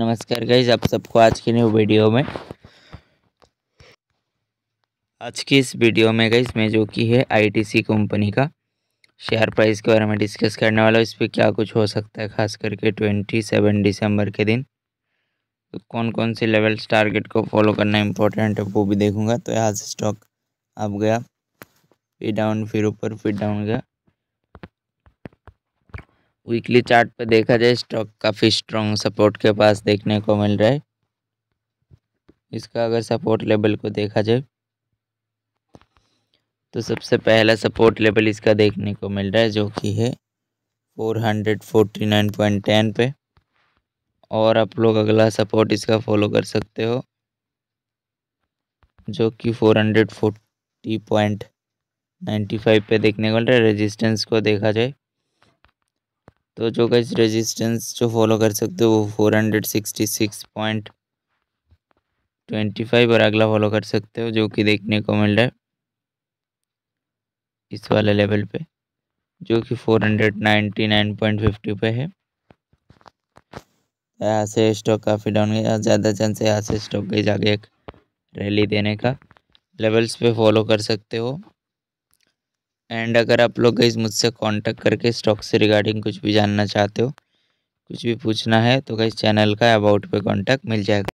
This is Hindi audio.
नमस्कार गाइज आप सबको आज की न्यू वीडियो में आज की इस वीडियो में गाइज मैं जो कि है आईटीसी कंपनी का शेयर प्राइस के बारे में डिस्कस करने वाला हूँ इस पर क्या कुछ हो सकता है खास करके ट्वेंटी सेवन दिसंबर के दिन तो कौन कौन से लेवल्स टारगेट को फॉलो करना इम्पोर्टेंट है वो भी देखूँगा तो यहाँ से स्टॉक आप गया फिर डाउन फिर ऊपर फिर डाउन गया वीकली चार्ट पे देखा जाए स्टॉक काफ़ी स्ट्रॉन्ग सपोर्ट के पास देखने को मिल रहा है इसका अगर सपोर्ट लेवल को देखा जाए तो सबसे पहला सपोर्ट लेवल इसका देखने को मिल रहा है जो कि है four hundred forty nine point ten पे और आप लोग अगला सपोर्ट इसका फॉलो कर सकते हो जो कि four hundred forty point ninety five पे देखने को मिल रहा है रेजिस्टेंस को देखा जाए तो जो गाइज रेजिस्टेंस जो फॉलो कर सकते हो वो four hundred sixty six point twenty five और अगला फॉलो कर सकते हो जो कि देखने को मिल रहा है इस वाले लेवल पे जो कि four hundred ninety nine point fifty पे है यहाँ से स्टॉक काफ़ी डाउन गया ज़्यादा चांस है यहाँ से स्टॉक गई जाके एक रैली देने का लेवल्स पे फॉलो कर सकते हो एंड अगर आप लोग गई मुझसे कांटेक्ट करके स्टॉक से रिगार्डिंग कुछ भी जानना चाहते हो कुछ भी पूछना है तो गई चैनल का अबाउट पे कांटेक्ट मिल जाएगा